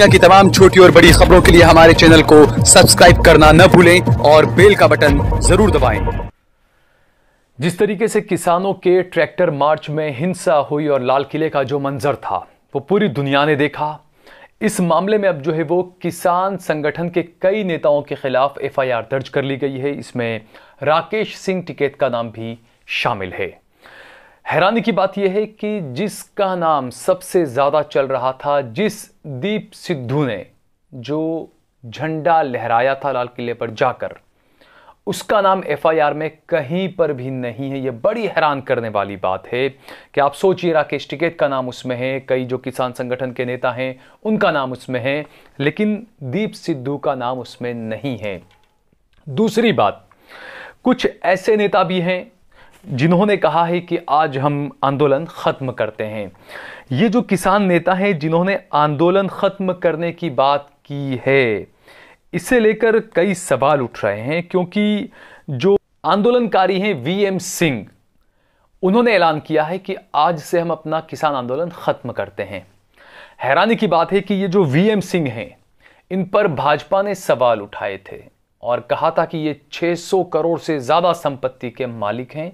दुनिया की तमाम छोटी और बड़ी खबरों के लिए हमारे चैनल को सब्सक्राइब करना न भूलें और बेल का बटन जरूर दबाएं। जिस तरीके से किसानों के ट्रैक्टर मार्च में हिंसा हुई और लाल किले का जो मंजर था वो पूरी दुनिया ने देखा इस मामले में अब जो है वो किसान संगठन के कई नेताओं के खिलाफ एफआईआर दर्ज कर ली गई है इसमें राकेश सिंह टिकेत का नाम भी शामिल है हैरानी की बात यह है कि जिसका नाम सबसे ज़्यादा चल रहा था जिस दीप सिद्धू ने जो झंडा लहराया था लाल किले पर जाकर उसका नाम एफआईआर में कहीं पर भी नहीं है यह बड़ी हैरान करने वाली बात है कि आप सोचिए राकेश टिकेत का नाम उसमें है कई जो किसान संगठन के नेता हैं उनका नाम उसमें है लेकिन दीप सिद्धू का नाम उसमें नहीं है दूसरी बात कुछ ऐसे नेता भी हैं जिन्होंने कहा है कि आज हम आंदोलन ख़त्म करते हैं ये जो किसान नेता हैं जिन्होंने आंदोलन ख़त्म करने की बात की है इसे लेकर कई सवाल उठ रहे हैं क्योंकि जो आंदोलनकारी हैं वीएम सिंह उन्होंने ऐलान किया है कि आज से हम अपना किसान आंदोलन ख़त्म करते हैं हैरानी की बात है कि ये जो वीएम सिंह हैं इन पर भाजपा ने सवाल उठाए थे और कहा था कि ये 600 करोड़ से ज़्यादा संपत्ति के मालिक हैं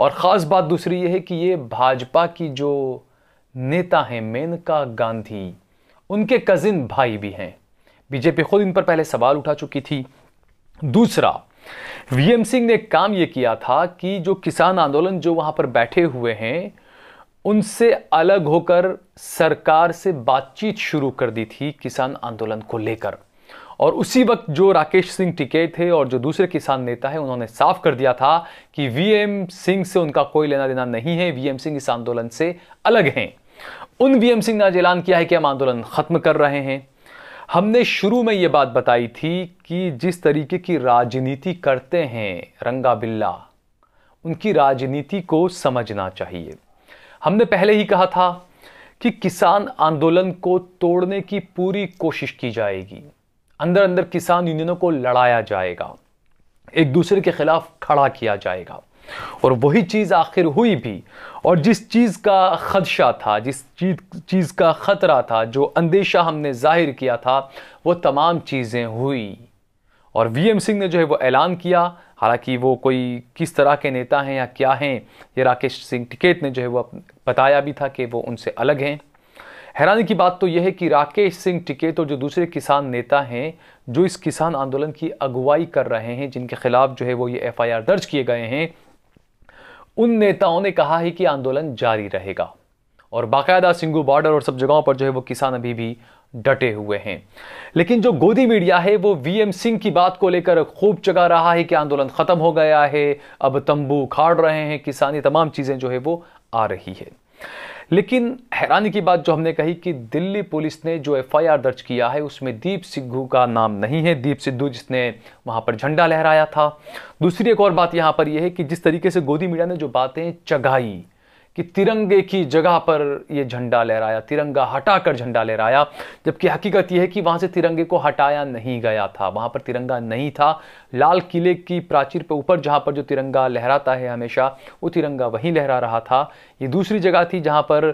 और ख़ास बात दूसरी ये है कि ये भाजपा की जो नेता हैं मेनका गांधी उनके कज़िन भाई भी हैं बीजेपी खुद इन पर पहले सवाल उठा चुकी थी दूसरा वीएम सिंह ने काम ये किया था कि जो किसान आंदोलन जो वहाँ पर बैठे हुए हैं उनसे अलग होकर सरकार से बातचीत शुरू कर दी थी किसान आंदोलन को लेकर और उसी वक्त जो राकेश सिंह टिके थे और जो दूसरे किसान नेता है उन्होंने साफ कर दिया था कि वीएम सिंह से उनका कोई लेना देना नहीं है वीएम सिंह इस आंदोलन से अलग हैं उन वीएम सिंह ने आज ऐलान किया है कि हम आंदोलन खत्म कर रहे हैं हमने शुरू में ये बात बताई थी कि जिस तरीके की राजनीति करते हैं रंगा बिल्ला उनकी राजनीति को समझना चाहिए हमने पहले ही कहा था कि किसान आंदोलन को तोड़ने की पूरी कोशिश की जाएगी अंदर अंदर किसान यूनियनों को लड़ाया जाएगा एक दूसरे के खिलाफ खड़ा किया जाएगा और वही चीज़ आखिर हुई भी और जिस चीज़ का खदशा था जिस चीज चीज़ का ख़तरा था जो अंदेशा हमने जाहिर किया था वो तमाम चीज़ें हुई और वी एम सिंह ने जो है वो ऐलान किया हालांकि वो कोई किस तरह के नेता हैं या क्या हैं ये राकेश सिंह टिकेत ने जो है वो बताया भी था कि वो उनसे अलग हैं हैरानी की बात तो यह है कि राकेश सिंह टिकेत और जो दूसरे किसान नेता हैं जो इस किसान आंदोलन की अगुवाई कर रहे हैं जिनके खिलाफ जो है वो ये एफआईआर दर्ज किए गए हैं उन नेताओं ने कहा है कि आंदोलन जारी रहेगा और बाकायदा सिंगू बॉर्डर और सब जगहों पर जो है वो किसान अभी भी डटे हुए हैं लेकिन जो गोदी मीडिया है वो वीएम सिंह की बात को लेकर खूब चगा रहा है कि आंदोलन खत्म हो गया है अब तंबू खाड़ रहे हैं किसान ये तमाम चीजें जो है वो आ रही है लेकिन हैरानी की बात जो हमने कही कि दिल्ली पुलिस ने जो एफआईआर दर्ज किया है उसमें दीप सिद्धू का नाम नहीं है दीप सिद्धू जिसने वहाँ पर झंडा लहराया था दूसरी एक और बात यहाँ पर यह है कि जिस तरीके से गोदी मीडिया ने जो बातें चगाई कि तिरंगे की जगह पर ये झंडा लहराया तिरंगा हटाकर झंडा लहराया जबकि हकीकत यह है कि वहाँ से तिरंगे को हटाया नहीं गया था वहाँ पर तिरंगा नहीं था लाल किले की प्राचीर पर ऊपर जहाँ पर जो तिरंगा लहराता है हमेशा वो तिरंगा वहीं लहरा रहा था ये दूसरी जगह थी जहाँ पर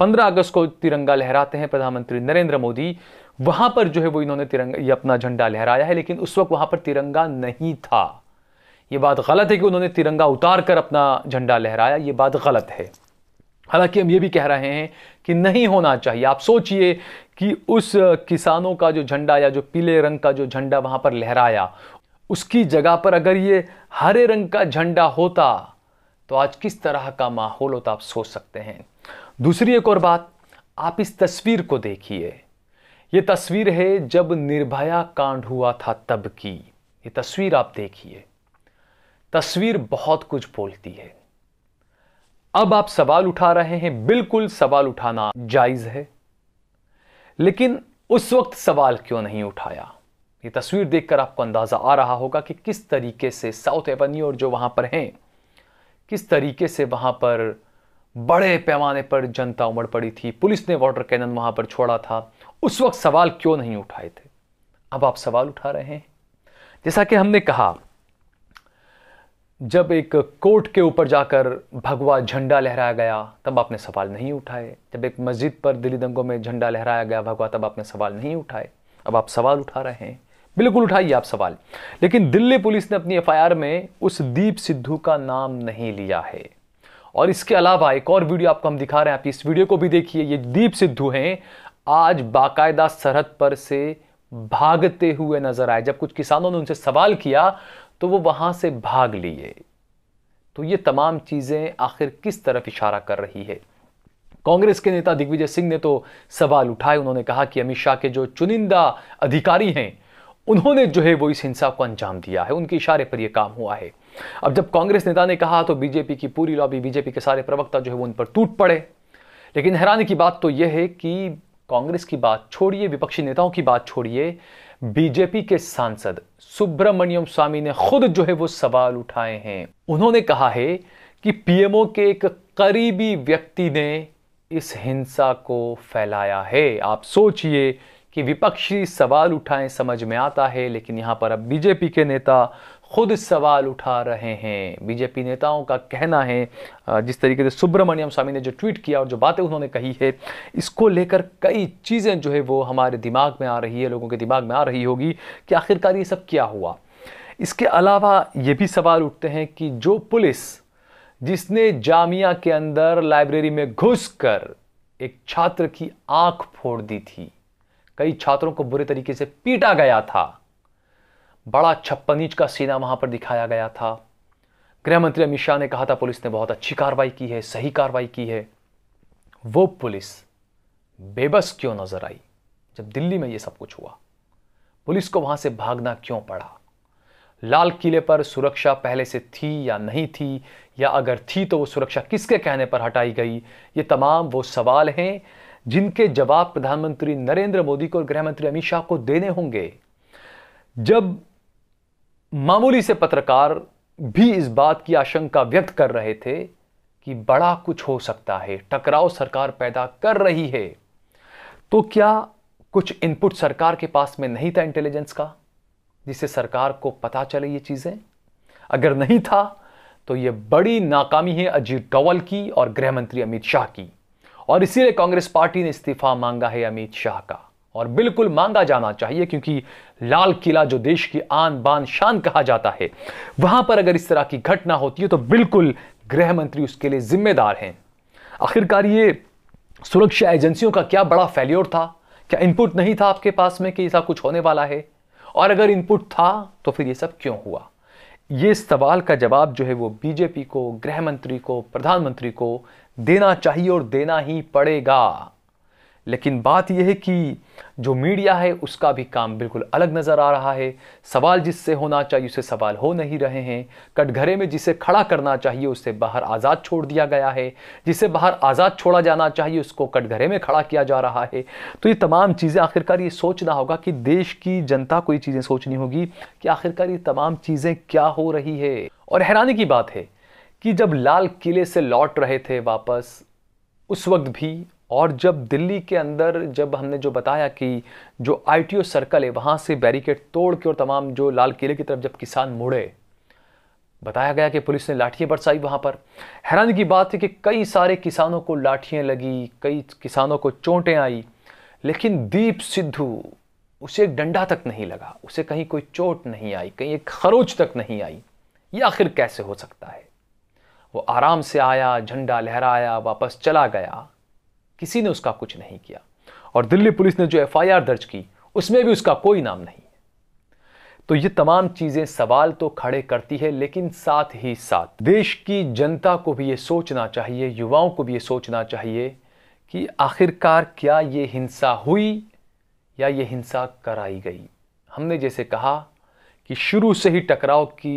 पंद्रह अगस्त को तिरंगा लहराते हैं प्रधानमंत्री नरेंद्र मोदी वहाँ पर जो है वो इन्होंने तिरंगा ये अपना झंडा लहराया है लेकिन उस वक्त वहाँ पर तिरंगा नहीं था ये बात गलत है कि उन्होंने तिरंगा उतार कर अपना झंडा लहराया ये बात गलत है हालांकि हम ये भी कह रहे हैं कि नहीं होना चाहिए आप सोचिए कि उस किसानों का जो झंडा या जो पीले रंग का जो झंडा वहां पर लहराया उसकी जगह पर अगर ये हरे रंग का झंडा होता तो आज किस तरह का माहौल होता आप सोच सकते हैं दूसरी एक और बात आप इस तस्वीर को देखिए ये तस्वीर है जब निर्भया कांड हुआ था तब की ये तस्वीर आप देखिए तस्वीर बहुत कुछ बोलती है अब आप सवाल उठा रहे हैं बिल्कुल सवाल उठाना जायज है लेकिन उस वक्त सवाल क्यों नहीं उठाया ये तस्वीर देखकर आपको अंदाजा आ रहा होगा कि किस तरीके से साउथ एवेन्यू और जो वहां पर हैं किस तरीके से वहां पर बड़े पैमाने पर जनता उमड़ पड़ी थी पुलिस ने वाटर कैनन वहां पर छोड़ा था उस वक्त सवाल क्यों नहीं उठाए थे अब आप सवाल उठा रहे हैं जैसा कि हमने कहा जब एक कोर्ट के ऊपर जाकर भगवा झंडा लहराया गया तब आपने सवाल नहीं उठाए जब एक मस्जिद पर दिल्ली दंगों में झंडा लहराया गया भगवा तब आपने सवाल नहीं उठाए अब आप सवाल उठा रहे हैं बिल्कुल उठाइए आप सवाल लेकिन दिल्ली पुलिस ने अपनी एफआईआर में उस दीप सिद्धू का नाम नहीं लिया है और इसके अलावा एक और वीडियो आपको हम दिखा रहे हैं आप इस वीडियो को भी देखिए ये दीप सिद्धू हैं आज बाकायदा सरहद पर से भागते हुए नजर आए जब कुछ किसानों ने उनसे सवाल किया तो वो वहां से भाग लिए तो ये तमाम चीज़ें आखिर किस तरफ इशारा कर रही है कांग्रेस के नेता दिग्विजय सिंह ने तो सवाल उठाए उन्होंने कहा कि अमित शाह के जो चुनिंदा अधिकारी हैं उन्होंने जो है वो इस हिंसा को अंजाम दिया है उनके इशारे पर यह काम हुआ है अब जब कांग्रेस नेता ने कहा तो बीजेपी की पूरी लॉबी बीजेपी के सारे प्रवक्ता जो है वो उन पर टूट पड़े लेकिन हैरानी की बात तो यह है कि कांग्रेस की बात छोड़िए विपक्षी नेताओं की बात छोड़िए बीजेपी के सांसद सुब्रमण्यम स्वामी ने खुद जो है वो सवाल उठाए हैं उन्होंने कहा है कि पीएमओ के एक करीबी व्यक्ति ने इस हिंसा को फैलाया है आप सोचिए कि विपक्षी सवाल उठाएं समझ में आता है लेकिन यहां पर अब बीजेपी के नेता खुद सवाल उठा रहे हैं बीजेपी नेताओं का कहना है जिस तरीके से सुब्रमण्यम स्वामी ने जो ट्वीट किया और जो बातें उन्होंने कही है इसको लेकर कई चीज़ें जो है वो हमारे दिमाग में आ रही है लोगों के दिमाग में आ रही होगी कि आखिरकार ये सब क्या हुआ इसके अलावा ये भी सवाल उठते हैं कि जो पुलिस जिसने जामिया के अंदर लाइब्रेरी में घुसकर एक छात्र की आंख फोड़ दी थी कई छात्रों को बुरे तरीके से पीटा गया था बड़ा छप्पन इंच का सीना वहां पर दिखाया गया था गृह मंत्री अमित शाह ने कहा था पुलिस ने बहुत अच्छी कार्रवाई की है सही कार्रवाई की है वो पुलिस बेबस क्यों नजर आई जब दिल्ली में ये सब कुछ हुआ पुलिस को वहां से भागना क्यों पड़ा लाल किले पर सुरक्षा पहले से थी या नहीं थी या अगर थी तो वो सुरक्षा किसके कहने पर हटाई गई ये तमाम वो सवाल हैं जिनके जवाब प्रधानमंत्री नरेंद्र मोदी को और गृहमंत्री अमित शाह को देने होंगे जब मामूली से पत्रकार भी इस बात की आशंका व्यक्त कर रहे थे कि बड़ा कुछ हो सकता है टकराव सरकार पैदा कर रही है तो क्या कुछ इनपुट सरकार के पास में नहीं था इंटेलिजेंस का जिससे सरकार को पता चले ये चीज़ें अगर नहीं था तो ये बड़ी नाकामी है अजीत डोवल की और गृहमंत्री अमित शाह की और इसीलिए कांग्रेस पार्टी ने इस्तीफा मांगा है अमित शाह का और बिल्कुल मांगा जाना चाहिए क्योंकि लाल किला जो देश की आन बान शान कहा जाता है वहां पर अगर इस तरह की घटना होती है तो बिल्कुल गृह मंत्री उसके लिए जिम्मेदार हैं आखिरकार ये सुरक्षा एजेंसियों का क्या बड़ा फेल्योर था क्या इनपुट नहीं था आपके पास में कि ऐसा कुछ होने वाला है और अगर इनपुट था तो फिर ये सब क्यों हुआ ये सवाल का जवाब जो है वो बीजेपी को गृह मंत्री को प्रधानमंत्री को देना चाहिए और देना ही पड़ेगा लेकिन बात यह है कि जो मीडिया है उसका भी काम बिल्कुल अलग नज़र आ रहा है सवाल जिससे होना चाहिए उसे सवाल हो नहीं रहे हैं कटघरे में जिसे खड़ा करना चाहिए उसे बाहर आज़ाद छोड़ दिया गया है जिसे बाहर आज़ाद छोड़ा जाना चाहिए उसको कटघरे में खड़ा किया जा रहा है तो ये तमाम चीज़ें आखिरकार ये सोचना होगा कि देश की जनता को ये चीज़ें सोचनी होगी कि आखिरकार ये तमाम चीज़ें क्या हो रही है और हैरानी की बात है कि जब लाल किले से लौट रहे थे वापस उस वक्त भी और जब दिल्ली के अंदर जब हमने जो बताया कि जो आई सर्कल है वहाँ से बैरिकेड तोड़ के और तमाम जो लाल किले की तरफ जब किसान मुड़े बताया गया कि पुलिस ने लाठियाँ बरसाई वहाँ पर हैरानी की बात है कि कई सारे किसानों को लाठियाँ लगी कई किसानों को चोटें आई लेकिन दीप सिद्धू उसे एक डंडा तक नहीं लगा उसे कहीं कोई चोट नहीं आई कहीं एक खरोच तक नहीं आई ये आखिर कैसे हो सकता है वो आराम से आया झंडा लहराया वापस चला गया किसी ने उसका कुछ नहीं किया और दिल्ली पुलिस ने जो एफआईआर दर्ज की उसमें भी उसका कोई नाम नहीं तो ये तमाम चीज़ें सवाल तो खड़े करती है लेकिन साथ ही साथ देश की जनता को भी ये सोचना चाहिए युवाओं को भी ये सोचना चाहिए कि आखिरकार क्या ये हिंसा हुई या ये हिंसा कराई गई हमने जैसे कहा कि शुरू से ही टकराव की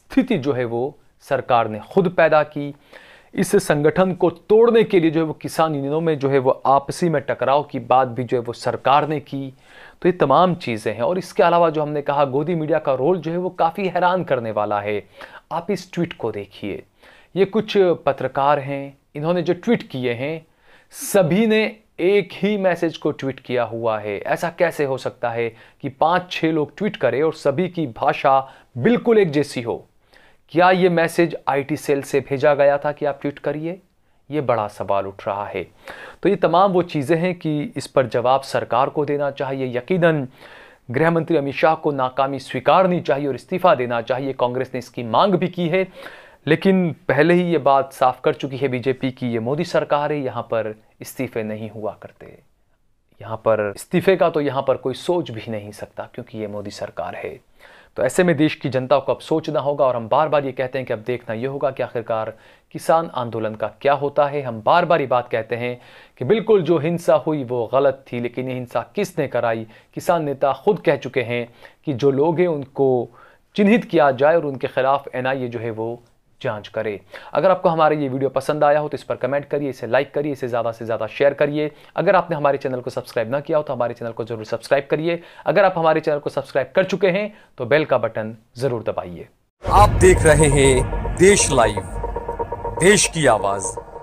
स्थिति जो है वो सरकार ने खुद पैदा की इस संगठन को तोड़ने के लिए जो है वो किसान यूनियनों में जो है वो आपसी में टकराव की बात भी जो है वो सरकार ने की तो ये तमाम चीज़ें हैं और इसके अलावा जो हमने कहा गोदी मीडिया का रोल जो है वो काफ़ी हैरान करने वाला है आप इस ट्वीट को देखिए ये कुछ पत्रकार हैं इन्होंने जो ट्वीट किए हैं सभी ने एक ही मैसेज को ट्वीट किया हुआ है ऐसा कैसे हो सकता है कि पाँच छः लोग ट्वीट करें और सभी की भाषा बिल्कुल एक जैसी हो क्या ये मैसेज आईटी सेल से भेजा गया था कि आप ट्वीट करिए ये बड़ा सवाल उठ रहा है तो ये तमाम वो चीज़ें हैं कि इस पर जवाब सरकार को देना चाहिए यकीनन गृह मंत्री अमित शाह को नाकामी स्वीकारनी चाहिए और इस्तीफा देना चाहिए कांग्रेस ने इसकी मांग भी की है लेकिन पहले ही ये बात साफ कर चुकी है बीजेपी की ये मोदी सरकार है यहाँ पर इस्तीफे नहीं हुआ करते यहाँ पर इस्तीफे का तो यहाँ पर कोई सोच भी नहीं सकता क्योंकि ये मोदी सरकार है तो ऐसे में देश की जनता को अब सोचना होगा और हम बार बार ये कहते हैं कि अब देखना ये होगा कि आखिरकार किसान आंदोलन का क्या होता है हम बार बार ये बात कहते हैं कि बिल्कुल जो हिंसा हुई वो गलत थी लेकिन ये हिंसा किसने कराई किसान नेता खुद कह चुके हैं कि जो लोग हैं उनको चिन्हित किया जाए और उनके खिलाफ एन जो है वो जांच करें अगर आपको हमारा ये वीडियो पसंद आया हो तो इस पर कमेंट करिए इसे लाइक करिए इसे ज़्यादा से ज़्यादा शेयर करिए अगर आपने हमारे चैनल को सब्सक्राइब ना किया हो तो हमारे चैनल को ज़रूर सब्सक्राइब करिए अगर आप हमारे चैनल को सब्सक्राइब कर चुके हैं तो बेल का बटन ज़रूर दबाइए आप देख रहे हैं देश लाइव देश की आवाज़